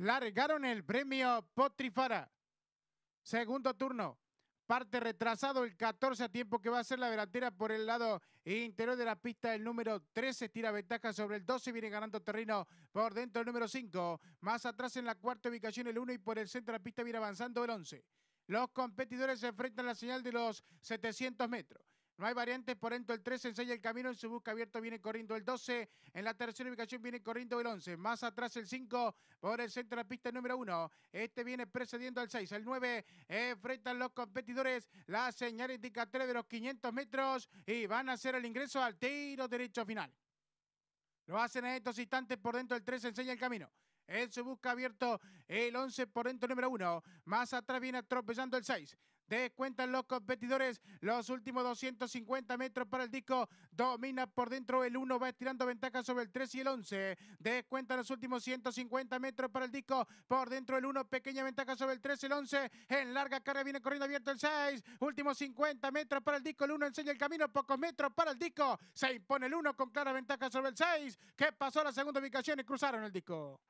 largaron el premio Potrifara. Segundo turno. Parte retrasado el 14 a tiempo que va a ser la delantera por el lado interior de la pista. El número 13 tira ventaja sobre el 12 viene ganando terreno por dentro el número 5. Más atrás en la cuarta ubicación el 1 y por el centro de la pista viene avanzando el 11. Los competidores se enfrentan a la señal de los 700 metros. No hay variantes, por dentro el 3 enseña el camino, en su busca abierto viene corriendo el 12, en la tercera ubicación viene corriendo el 11, más atrás el 5, por el centro de la pista número 1, este viene precediendo al 6, el 9, enfrentan los competidores, la señal indica 3 de los 500 metros y van a hacer el ingreso al tiro derecho final. Lo hacen en estos instantes, por dentro el 3 enseña el camino. En su busca abierto el 11 por dentro número 1. Más atrás viene atropellando el 6 descuentan los competidores. Los últimos 250 metros para el disco. Domina por dentro el 1, va estirando ventaja sobre el 3 y el 11. descuentan los últimos 150 metros para el disco. Por dentro el 1, pequeña ventaja sobre el 3 y el 11. En larga carrera viene corriendo abierto el 6. Últimos 50 metros para el disco. El 1 enseña el camino, pocos metros para el disco. Se impone el 1 con clara ventaja sobre el 6. ¿Qué pasó la segunda ubicación y cruzaron el disco?